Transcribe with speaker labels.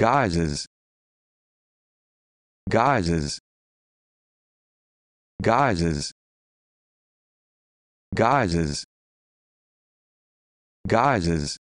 Speaker 1: guises guises guises guises guises